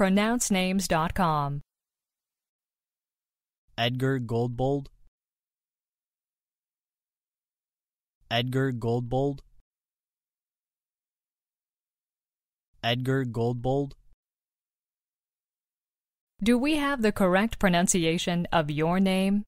pronouncenames.com. Edgar Goldbold Edgar Goldbold Edgar Goldbold Do we have the correct pronunciation of your name?